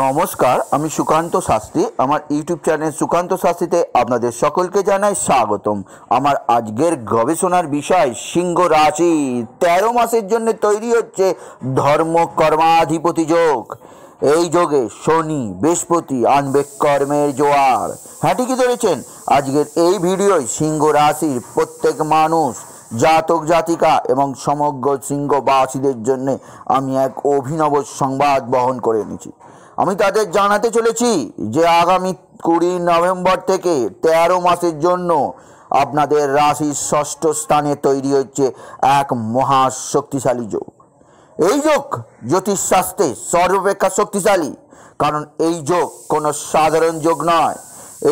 নমস্কার আমি সুকান্ত শাস্ত্রী আমার ইউটিউব চ্যানেল সুকান্ত শাস্ত্রীতে আপনাদের সকলকে জানাই স্বাগতম আমার আজকের গবেষণার বিষয় সিংহ রাশি তেরো মাসের জন্য তৈরি হচ্ছে ধর্ম কর্মাধিপতি যোগ এই যোগে শনি বৃহস্পতি আনবে কর্মের জোয়ার হ্যাঁ ঠিকই ধরেছেন আজকের এই ভিডিওয় সিংহ রাশির প্রত্যেক মানুষ জাতক জাতিকা এবং সমগ্র সিংহবাসীদের জন্য আমি এক অভিনব সংবাদ বহন করে এনেছি আমি তাদের জানাতে চলেছি যে আগামী কুড়ি নভেম্বর থেকে তেরো মাসের জন্য আপনাদের রাশির ষষ্ঠ স্থানে তৈরি হচ্ছে এক মহা শক্তিশালী যোগ এই যোগ জ্যোতিষশাস্ত্রে সর্বাপেক্ষা শক্তিশালী কারণ এই যোগ কোনো সাধারণ যোগ নয়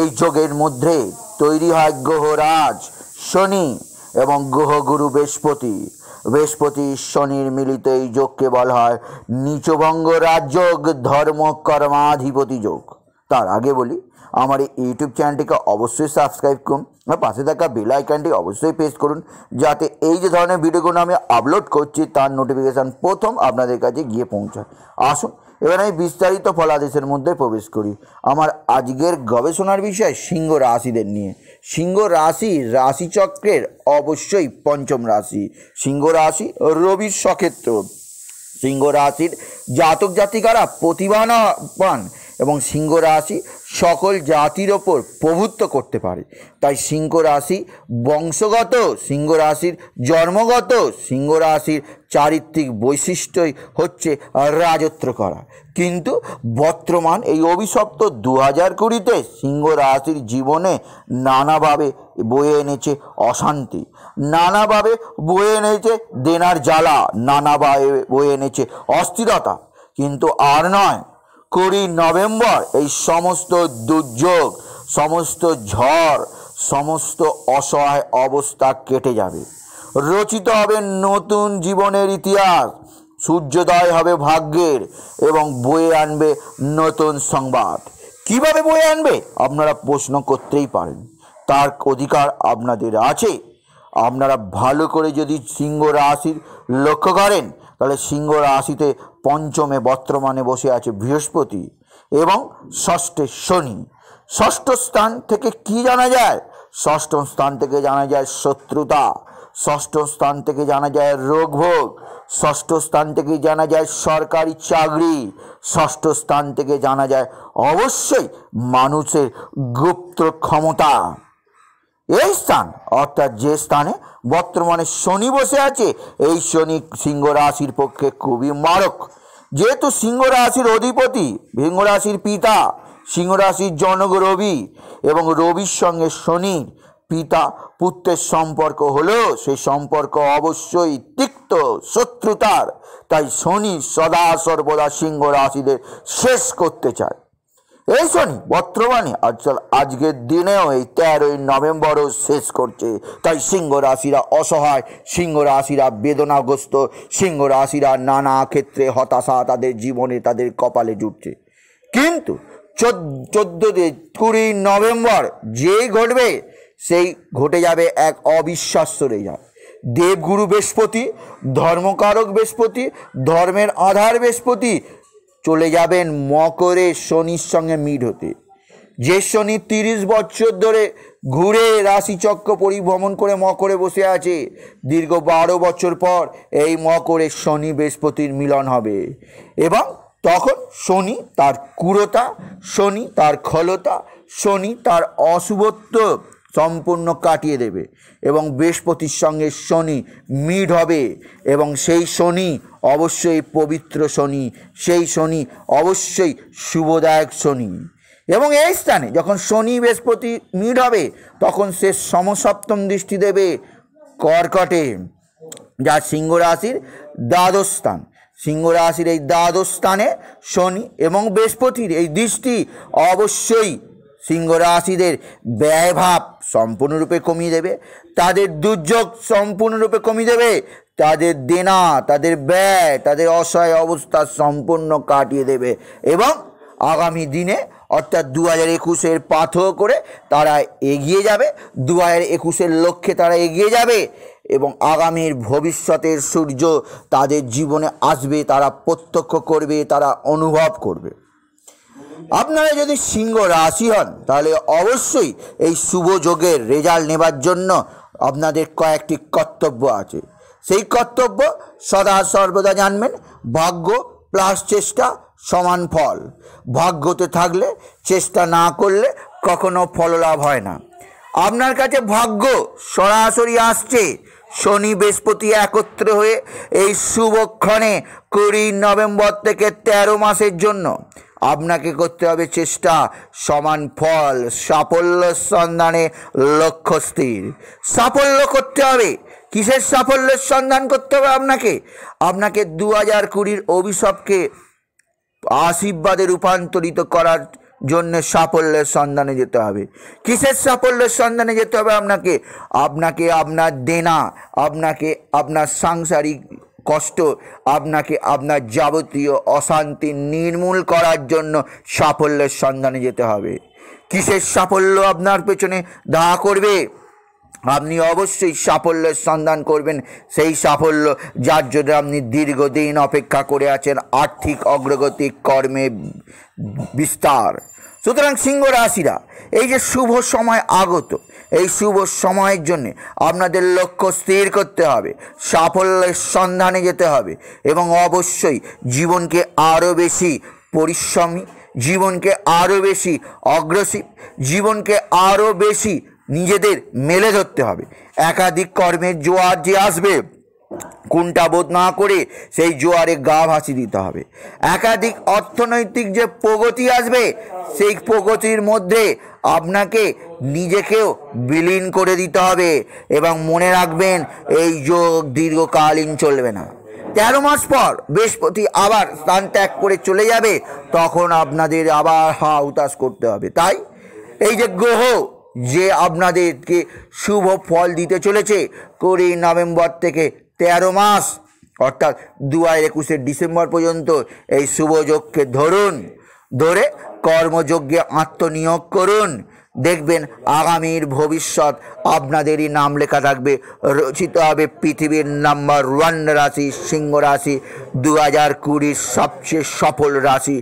এই যোগের মধ্যে তৈরি হয় গ্রহরাজ শনি এবং গ্রহগুরু বৃহস্পতি বৃহস্পতি শনির মিলিত এই যোগকে বলা হয় নিচবঙ্গ রাজযোগ ধর্মকর্মাধিপতি যোগ তার আগে বলি আমার এই ইউটিউব চ্যানেলটিকে অবশ্যই সাবস্ক্রাইব করুন আর পাশে থাকা বেল আইকনটি অবশ্যই প্রেস করুন যাতে এই যে ধরনের ভিডিওগুলো আমি আপলোড করছি তার নোটিফিকেশান প্রথম আপনাদের কাছে গিয়ে পৌঁছায় আসুন এবার আমি বিস্তারিত ফলাদেশের মধ্যে প্রবেশ করি আমার আজকের গবেষণার বিষয় সিংহ রাশিদের নিয়ে সিংহ রাশি রাশিচক্রের অবশ্যই পঞ্চম রাশি সিংহ রাশি রবির সক্ষেত্র সিংহ রাশির জাতক জাতিকারা পান এবং সিংহ রাশি সকল জাতির ওপর প্রভুত্ব করতে পারে তাই সিংহ রাশি বংশগত সিংহ রাশির জন্মগত সিংহ রাশির চারিত্রিক বৈশিষ্ট্যই হচ্ছে রাজত্ব করা কিন্তু বর্তমান এই অভিশপ্ত দু হাজার কুড়িতে সিংহ রাশির জীবনে নানাভাবে বয়ে এনেছে অশান্তি নানাভাবে বয়ে এনেছে দেনার জ্বালা নানাভাবে বয়ে এনেছে অস্থিরতা কিন্তু আর নয় কুড়ি নভেম্বর এই সমস্ত দুর্যোগ সমস্ত ঝড় সমস্ত অসহায় অবস্থা কেটে যাবে রচিত হবে নতুন জীবনের ইতিহাস সূর্যোদয় হবে ভাগ্যের এবং বয়ে আনবে নতুন সংবাদ কিভাবে বয়ে আনবে আপনারা প্রশ্ন করতেই পারেন তার অধিকার আপনাদের আছে আপনারা ভালো করে যদি সিংহ রাশির লক্ষ্য করেন তাহলে সিংহ রাশিতে পঞ্চমে বর্তমানে বসে আছে বৃহস্পতি এবং ষষ্ঠে শনি ষষ্ঠ স্থান থেকে কি জানা যায় ষষ্ঠ স্থান থেকে জানা যায় শত্রুতা ষষ্ঠ স্থান থেকে জানা যায় রোগভোগ ষষ্ঠ স্থান থেকে জানা যায় সরকারি চাকরি ষষ্ঠ স্থান থেকে জানা যায় অবশ্যই মানুষের গুপ্ত ক্ষমতা এই স্থান অর্থাৎ যে স্থানে বর্তমানে শনি বসে আছে এই শনি সিংহ রাশির পক্ষে খুবই মারক যেহেতু সিংহ রাশির অধিপতি সিংহ রাশির পিতা সিংহ রাশির জনক রবি এবং রবির সঙ্গে শনির পিতা পুত্রের সম্পর্ক হলেও সেই সম্পর্ক অবশ্যই তিক্ত শত্রুতার তাই শনি সদা সর্বদা সিংহ রাশিদের শেষ করতে চায় এই শনি বর্তমানে আজকাল আজকের দিনেও এই তেরোই নভেম্বরও শেষ করছে তাই সিংহ রাশিরা অসহায় সিংহ রাশিরা বেদনাগ্রস্ত সিংহ রাশিরা নানা ক্ষেত্রে হতাশা তাদের জীবনে তাদের কপালে জুটছে কিন্তু চোদ্দ চোদ্দোতে কুড়ি নভেম্বর যেই ঘটবে সেই ঘটে যাবে এক অবিশ্বাস্য রেজাল্ট দেবগুরু বৃহস্পতি ধর্মকারক বৃহস্পতি ধর্মের আধার বৃহস্পতি চলে যাবেন মকরে শনির সঙ্গে মিট হতে যে শনি তিরিশ বছর ধরে ঘুরে রাশিচক্র পরিভ্রমণ করে মকরে বসে আছে দীর্ঘ বারো বছর পর এই মকরের শনি বৃহস্পতির মিলন হবে এবং তখন শনি তার কুরতা শনি তার খলতা শনি তার অশুভত্ব সম্পূর্ণ কাটিয়ে দেবে এবং বৃহস্পতির সঙ্গে শনি মিড হবে এবং সেই শনি অবশ্যই পবিত্র শনি সেই শনি অবশ্যই শুভদায়ক শনি এবং এই স্থানে যখন শনি বৃহস্পতি মিড হবে তখন সে সমসপ্তম দৃষ্টি দেবে কর্কটে যা সিংহ রাশির দ্বাদশ স্থান সিংহ রাশির এই দ্বাদশ স্থানে শনি এবং বৃহস্পতির এই দৃষ্টি অবশ্যই সিংহ রাশিদের ব্যয়ভাব সম্পূর্ণরূপে কমিয়ে দেবে তাদের দুর্যোগ সম্পূর্ণরূপে কমিয়ে দেবে তাদের দেনা তাদের ব্যয় তাদের অসহায় অবস্থা সম্পূর্ণ কাটিয়ে দেবে এবং আগামী দিনে অর্থাৎ দু হাজার একুশের পাথর করে তারা এগিয়ে যাবে দু হাজার একুশের লক্ষ্যে তারা এগিয়ে যাবে এবং আগামীর ভবিষ্যতের সূর্য তাদের জীবনে আসবে তারা প্রত্যক্ষ করবে তারা অনুভব করবে আপনারা যদি সিংহ রাশি হন তাহলে অবশ্যই এই শুভ যোগের রেজাল্ট নেবার জন্য আপনাদের কয়েকটি কর্তব্য আছে সেই কর্তব্য সদা সর্বদা জানবেন ভাগ্য প্লাস চেষ্টা সমান ফল ভাগ্যতে থাকলে চেষ্টা না করলে কখনো ফললাভ হয় না আপনার কাছে ভাগ্য সরাসরি আসছে শনি বৃহস্পতি একত্রে হয়ে এই শুভক্ষণে কুড়ি নভেম্বর থেকে তেরো মাসের জন্য আপনাকে করতে হবে চেষ্টা সমান ফল সাফল্য সন্ধানে লক্ষ্য স্থির সাফল্য করতে হবে কিসের সাফল্যের সন্ধান করতে হবে আপনাকে আপনাকে দু হাজার কুড়ির অভিশাপকে আশীর্বাদে রূপান্তরিত করার জন্য সাফল্যের সন্ধানে যেতে হবে কিসের সাফল্যের সন্ধানে যেতে হবে আপনাকে আপনাকে আপনার দেনা আপনাকে আপনার সাংসারিক কষ্ট আপনাকে আপনার যাবতীয় অশান্তি নির্মূল করার জন্য সাফল্যের সন্ধানে যেতে হবে কিসের সাফল্য আপনার পেছনে ধাওয়া করবে আপনি অবশ্যই সাফল্যের সন্ধান করবেন সেই সাফল্য যার জন্য আপনি দীর্ঘদিন অপেক্ষা করে আছেন আর্থিক অগ্রগতি কর্মে বিস্তার সুতরাং সিংহ রাশিরা এই যে শুভ সময় আগত এই শুভ সময়ের জন্য আপনাদের লক্ষ্য স্থির করতে হবে সাফল্যের সন্ধানে যেতে হবে এবং অবশ্যই জীবনকে আরও বেশি পরিশ্রমী জীবনকে আরও বেশি অগ্রসী জীবনকে আরও বেশি নিজেদের মেলে ধরতে হবে একাধিক কর্মের জোয়ার যে আসবে কোনটা বোধ না করে সেই জোয়ারে গা ভাসি দিতে হবে একাধিক অর্থনৈতিক যে প্রগতি আসবে সেই প্রগতির মধ্যে আপনাকে নিজেকেও বিলীন করে দিতে হবে এবং মনে রাখবেন এই যোগ দীর্ঘকালীন চলবে না তেরো মাস পর বৃহস্পতি আবার স্থান ত্যাগ করে চলে যাবে তখন আপনাদের আবার হা উতাস করতে হবে তাই এই যে গ্রহ যে আপনাদেরকে শুভ ফল দিতে চলেছে কুড়ি নভেম্বর থেকে তেরো মাস অর্থাৎ দু হাজার একুশে ডিসেম্বর পর্যন্ত এই শুভযোগকে ধরুন ধরে কর্মযজ্ঞে আত্মনিয়োগ করুন দেখবেন আগামীর ভবিষ্যৎ আপনাদেরই নাম লেখা থাকবে রচিত হবে পৃথিবীর নাম্বার ওয়ান রাশি সিংহ রাশি দু হাজার কুড়ির সবচেয়ে সফল রাশি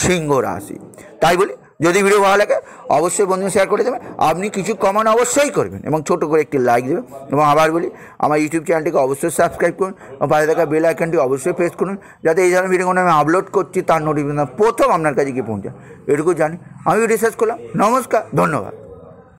সিংহ রাশি তাই বলি যদি ভিডিও ভালো লাগে অবশ্যই বন্ধুদের শেয়ার করে দেবেন আপনি কিছু কমেন্ট অবশ্যই করবেন এবং ছোট করে একটি লাইক দেবেন এবং আবার বলি আমার ইউটিউব চ্যানেলটিকে অবশ্যই সাবস্ক্রাইব করুন এবং পাশে থাকা বেল আইকনটি অবশ্যই প্রেস করুন যাতে এই ধরনের ভিডিওগুলো আমি আপলোড করছি তার নোটিফিকেশন প্রথম আপনার কাছে গিয়ে পৌঁছায় এটুকু জানি আমি ভিডিও শেষ করলাম নমস্কার ধন্যবাদ